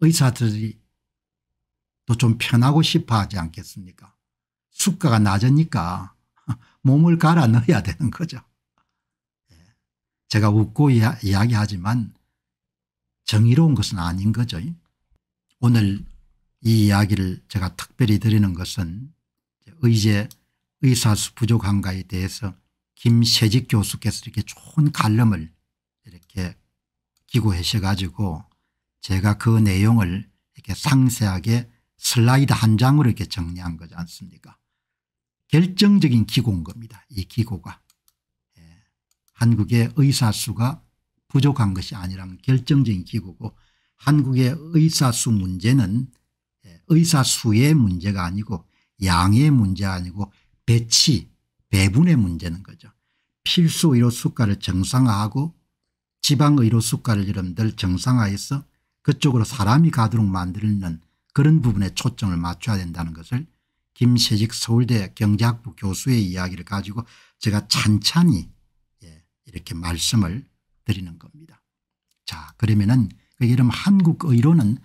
의사들이 또 좀 편하고 싶어 하지 않겠습니까 수가가 낮으니까 몸을 갈아 넣어야 되는 거죠. 예. 제가 웃고 이야, 이야기하지만 정의로운 것은 아닌 거죠. 오늘 이 이야기를 제가 특별히 드리는 것은 의제 의사수 부족한가에 대해서 김세직 교수께서 이렇게 좋은 갈름을 이렇게 기고하셔 가지고 제가 그 내용을 이렇게 상세하게 슬라이드 한 장으로 이렇게 정리한 거지 않습니까 결정적인 기고인 겁니다. 이 기고가. 예. 한국의 의사 수가 부족한 것이 아니라 결정적인 기고고 한국의 의사 수 문제는 예, 의사 수의 문제가 아니고 양의 문제 아니고 배치 배분의 문제는 거죠. 필수 의료 수가를 정상화하고 지방 의료 수가를 여러분들 정상화해서 그쪽으로 사람이 가도록 만드는 그런 부분에 초점을 맞춰야 된다는 것을 김세직 서울대 경제학부 교수의 이야기를 가지고 제가 찬찬히 예, 이렇게 말씀을 드리는 겁니다. 자 그러면은 그 이름 한국 의료는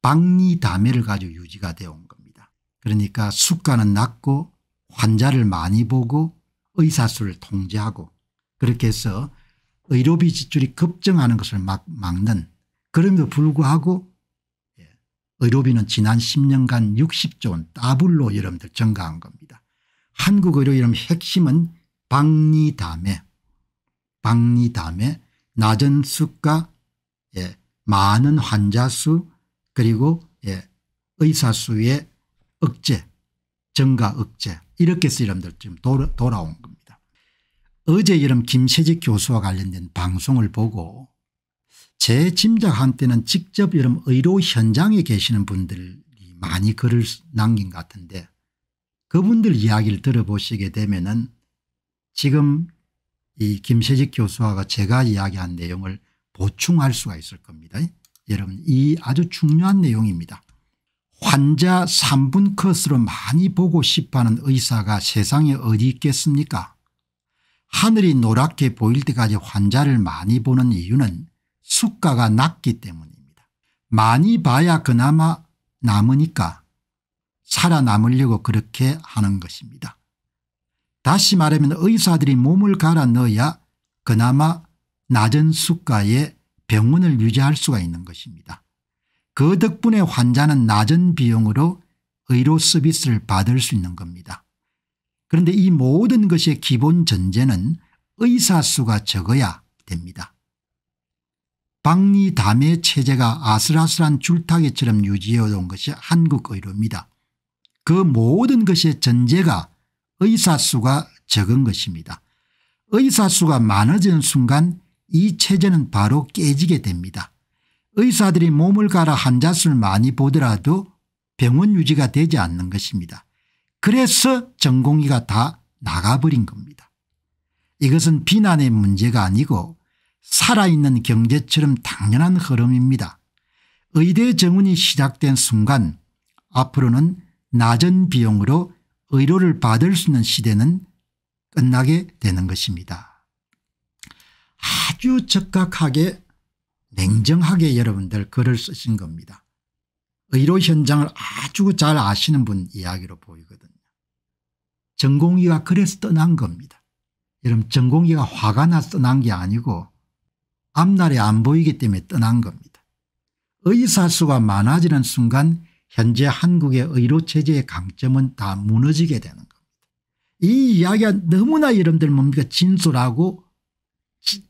박리담회를 가지고 유지가 되어 온 겁니다. 그러니까 숫가는 낮고 환자를 많이 보고 의사수를 통제하고 그렇게 해서 의료비 지출이 급증하는 것을 막 막는 그럼에도 불구하고 예. 의료비는 지난 10년간 60조 원더블로 여러분들 증가한 겁니다. 한국 의료 이름 핵심은 박리담에 박리담에 낮은 수가 예, 많은 환자 수 그리고 예, 의사 수의 억제 증가 억제 이렇게 해서 여러분들 지금 돌아, 돌아온 겁니다. 어제 여름 김세직 교수와 관련된 방송을 보고 제 짐작한 때는 직접 여러분 의료 현장에 계시는 분들이 많이 글을 남긴 것 같은데 그분들 이야기를 들어보시게 되면 은 지금 이 김세직 교수와 제가 이야기한 내용을 보충할 수가 있을 겁니다. 여러분 이 아주 중요한 내용입니다. 환자 3분 컷으로 많이 보고 싶어하는 의사가 세상에 어디 있겠습니까 하늘이 노랗게 보일 때까지 환자를 많이 보는 이유는 수가가 낮기 때문입니다. 많이 봐야 그나마 남으니까 살아남으려고 그렇게 하는 것입니다. 다시 말하면 의사들이 몸을 갈아 넣어야 그나마 낮은 수가에 병원을 유지할 수가 있는 것입니다. 그 덕분에 환자는 낮은 비용으로 의료 서비스를 받을 수 있는 겁니다. 그런데 이 모든 것의 기본 전제는 의사 수가 적어야 됩니다. 박리담의 체제가 아슬아슬한 줄타기처럼 유지해온 것이 한국 의료입니다. 그 모든 것의 전제가 의사수가 적은 것입니다. 의사수가 많아지는 순간 이 체제는 바로 깨지게 됩니다. 의사들이 몸을 갈아 환자수를 많이 보더라도 병원 유지가 되지 않는 것입니다. 그래서 전공의가 다 나가버린 겁니다. 이것은 비난의 문제가 아니고 살아있는 경제처럼 당연한 흐름입니다. 의대 정원이 시작된 순간 앞으로는 낮은 비용으로 의료를 받을 수 있는 시대는 끝나게 되는 것입니다. 아주 적각하게 냉정하게 여러분들 글을 쓰신 겁니다. 의료 현장을 아주 잘 아시는 분 이야기로 보이거든요. 전공의가 그래서 떠난 겁니다. 여러분 전공의가 화가 나서 떠난 게 아니고 앞날이 안 보이기 때문에 떠난 겁니다. 의사수가 많아지는 순간 현재 한국의 의료체제의 강점은 다 무너지게 되는 겁니다. 이 이야기가 너무나 여러분들 뭡니까 진솔하고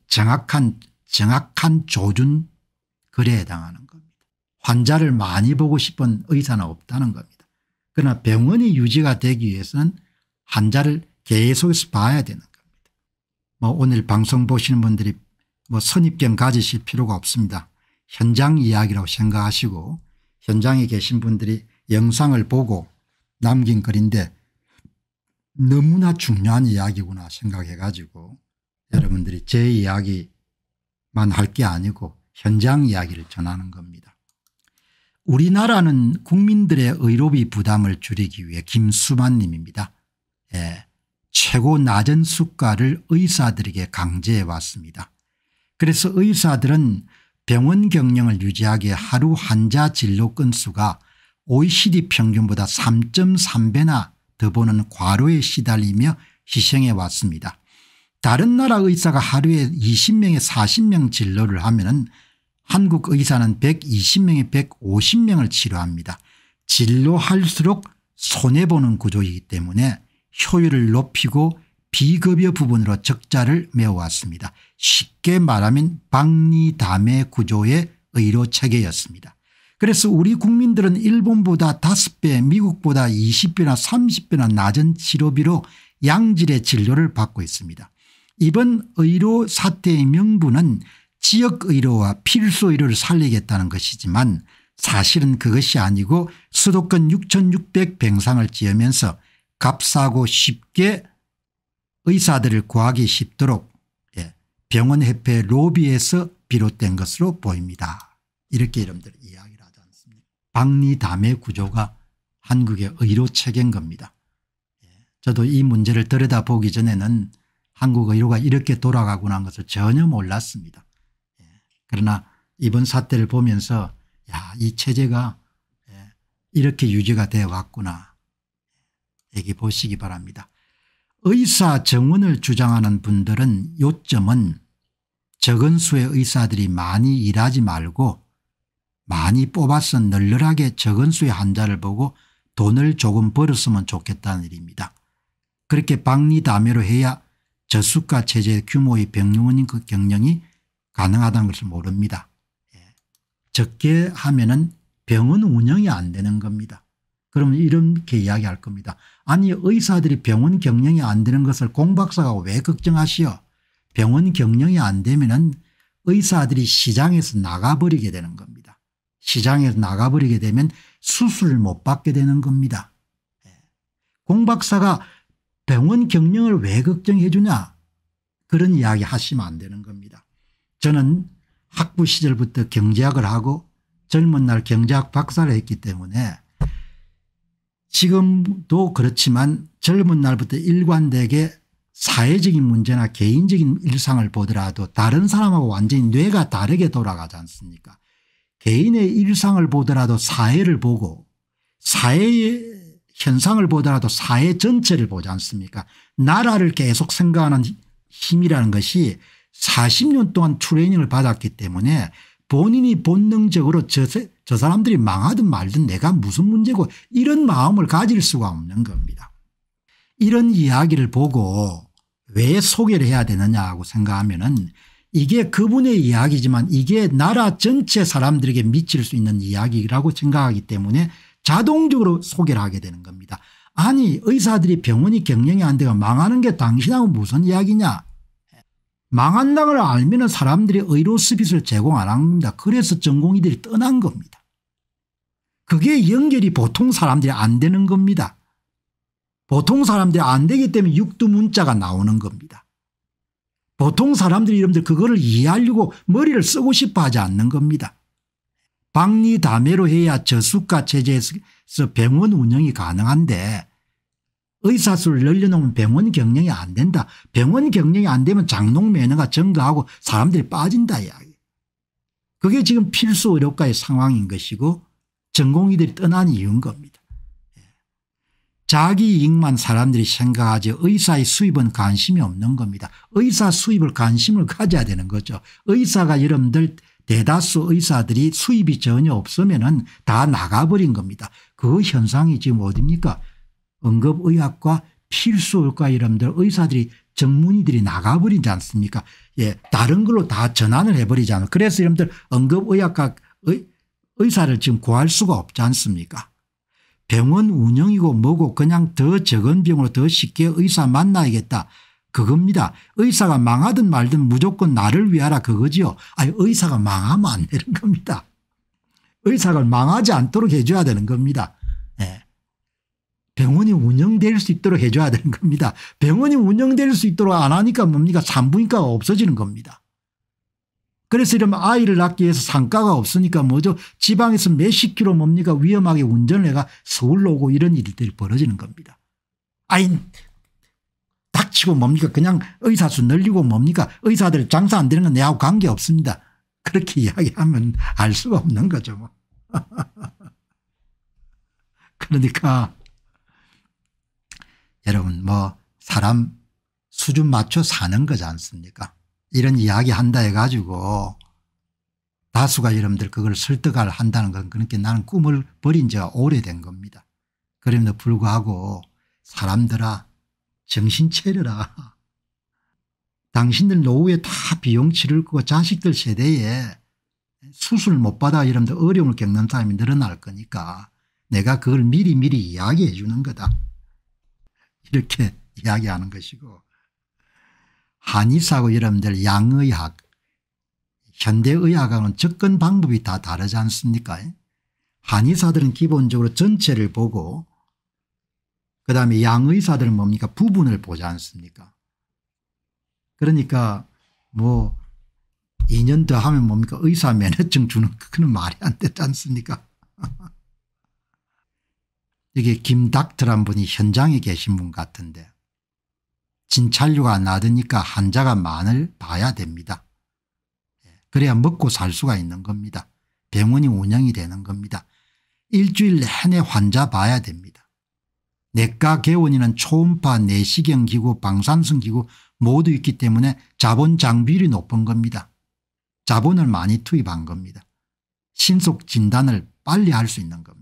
정확한 정확한 조준 글에 해당하는 겁니다. 환자를 많이 보고 싶은 의사는 없다는 겁니다. 그러나 병원이 유지가 되기 위해서는 환자를 계속해서 봐야 되는 겁니다. 뭐 오늘 방송 보시는 분들이 뭐 선입견 가지실 필요가 없습니다. 현장 이야기라고 생각하시고 현장에 계신 분들이 영상을 보고 남긴 글인데 너무나 중요한 이야기구나 생각해 가지고 여러분들이 제 이야기만 할 게 아니고 현장 이야기를 전하는 겁니다. 우리나라는 국민들의 의료비 부담을 줄이기 위해 김수만 님입니다. 예, 최고 낮은 수가를 의사들에게 강제해 왔습니다. 그래서 의사들은 병원 경영을 유지하기에 하루 환자 진료 건수가 OECD 평균보다 3.3배나 더 보는 과로에 시달리며 희생해 왔습니다. 다른 나라 의사가 하루에 20명에 40명 진료를 하면 한국 의사는 120명에 150명을 치료합니다. 진료할수록 손해보는 구조이기 때문에 효율을 높이고 비급여 부분으로 적자를 메워왔습니다. 쉽게 말하면 박리담의 구조의 의료체계였습니다. 그래서 우리 국민들은 일본보다 5배 미국보다 20배나 30배나 낮은 치료비로 양질의 진료를 받고 있습니다. 이번 의료 사태의 명분은 지역의료와 필수의료를 살리겠다는 것이지만 사실은 그것이 아니고 수도권 6600 병상을 지으면서 값싸고 쉽게 의사들을 구하기 쉽도록 예, 병원협회 로비에서 비롯된 것으로 보입니다. 이렇게 이름들 이야기를 하지 않습니까 박리담의 구조가 한국의 의료 체계인 겁니다. 예, 저도 이 문제를 들여다보기 전에는 한국 의료가 이렇게 돌아가구나 한 것을 전혀 몰랐습니다. 예, 그러나 이번 사태를 보면서 야이 체제가 이렇게 유지가 되어 왔구나 얘기 보시기 바랍니다. 의사 정원을 주장하는 분들은 요점은 적은 수의 의사들이 많이 일하지 말고 많이 뽑아서 널널하게 적은 수의 환자를 보고 돈을 조금 벌었으면 좋겠다는 일입니다. 그렇게 박리담회로 해야 저수가 체제 규모의 병원인 그 경영이 가능하다는 것을 모릅니다. 예. 적게 하면 은 병원 운영이 안 되는 겁니다. 그러면 이렇게 이야기할 겁니다. 아니 의사들이 병원 경영이 안 되는 것을 공 박사가 왜 걱정하시오. 병원 경영이 안 되면 은 의사들이 시장에서 나가버리게 되는 겁니다. 시장에서 나가버리게 되면 수술을 못 받게 되는 겁니다. 예. 공 박사가 병원 경영을 왜 걱정해 주냐 그런 이야기 하시면 안 되는 겁니다. 저는 학부 시절부터 경제학을 하고 젊은 날 경제학 박사를 했기 때문에 지금도 그렇지만 젊은 날부터 일관되게 사회적인 문제나 개인적인 일상을 보더라도 다른 사람하고 완전히 뇌가 다르게 돌아가지 않습니까 개인의 일상을 보더라도 사회를 보고 사회의 현상을 보더라도 사회 전체를 보지 않습니까 나라를 계속 생각하는 힘이라는 것이 40년 동안 트레이닝을 받았기 때문에 본인이 본능적으로 저, 세저 사람들이 망하든 말든 내가 무슨 문제고 이런 마음을 가질 수가 없는 겁니다. 이런 이야기를 보고 왜 소개를 해야 되느냐고 생각하면 은 이게 그분의 이야기지만 이게 나라 전체 사람들에게 미칠 수 있는 이야기라고 생각하기 때문에 자동적으로 소개를 하게 되는 겁니다. 아니 의사들이 병원이 경영이 안 되고 망하는 게 당신하고 무슨 이야기냐 망한 당을 알면 사람들이 의료 서비스를 제공 안 합니다. 그래서 전공의들이 떠난 겁니다. 그게 연결이 보통 사람들이 안 되는 겁니다. 보통 사람들이 안 되기 때문에 육두문자가 나오는 겁니다. 보통 사람들이 여러분들 그거를 이해하려고 머리를 쓰고 싶어 하지 않는 겁니다. 박리담회로 해야 저수가 체제에서 병원 운영이 가능한데 의사수를 늘려놓으면 병원 경영이 안 된다. 병원 경영이 안 되면 장롱 매너가 증가하고 사람들이 빠진다 이야기. 그게 지금 필수 의료과의 상황인 것이고 전공의들이 떠난 이유인 겁니다. 예. 자기 이익만 사람들이 생각하지 의사의 수입은 관심이 없는 겁니다. 의사 수입을 관심을 가져야 되는 거죠. 의사가 여러분들 대다수 의사들이 수입이 전혀 없으면 다 나가버린 겁니다. 그 현상이 지금 어딥니까 응급의학과 필수의과 이름들 의사들이 전문의들이 나가버리지 않습니까 예 다른 걸로 다 전환을 해버리지않아요 그래서 여러분들 응급의학과 의, 의사를 지금 구할 수가 없지 않습니까 병원 운영이고 뭐고 그냥 더 적은 병으로 더 쉽게 의사 만나야겠다 그겁니다. 의사가 망하든 말든 무조건 나를 위하라 그거지요. 아니 의사가 망하면 안 되는 겁니다. 의사가 망하지 않도록 해줘야 되는 겁니다. 병원이 운영될 수 있도록 해줘야 되는 겁니다. 병원이 운영될 수 있도록 안 하니까 뭡니까 산부인과가 없어지는 겁니다. 그래서 이러면 아이를 낳기 위해서 상가가 없으니까 뭐죠 지방에서 몇 십 킬로 뭡니까 위험하게 운전을 해가 서울로 오고 이런 일들이 벌어지는 겁니다. 아이 닥치고 뭡니까 그냥 의사 수 늘리고 뭡니까 의사들 장사 안 되는 건 내하고 관계없습니다. 그렇게 이야기하면 알 수가 없는 거죠. 뭐. 그러니까 사람 수준 맞춰 사는 거지 않습니까 이런 이야기 한다 해가지고 다수가 여러분들 그걸 설득할 한다는 건 그렇게 나는 꿈을 버린 지가 오래된 겁니다. 그럼에도 불구하고 사람들아 정신 차려라. 당신들 노후에 다 비용 치를 거고 자식들 세대에 수술 못 받아 여러분들 어려움을 겪는 사람이 늘어날 거니까 내가 그걸 미리미리 이야기해 주는 거다. 이렇게 이야기하는 것이고 한의사고 여러분들 양의학 현대의학하고는 접근 방법이 다 다르지 않습니까 한의사들은 기본적으로 전체를 보고 그다음에 양의사들은 뭡니까 부분을 보지 않습니까 그러니까 뭐 2년 더 하면 뭡니까 의사 면허증 주는 그는 말이 안 되지 않습니까 이게 김닥터란 분이 현장에 계신 분 같은데 진찰류가 낮으니까 환자가 많을 봐야 됩니다. 예, 그래야 먹고 살 수가 있는 겁니다. 병원이 운영이 되는 겁니다. 일주일 내내 환자 봐야 됩니다. 내과 개원인은 초음파 내시경 기구 방산성 기구 모두 있기 때문에 자본 장비율이 높은 겁니다. 자본을 많이 투입한 겁니다. 신속 진단을 빨리 할 수 있는 겁니다.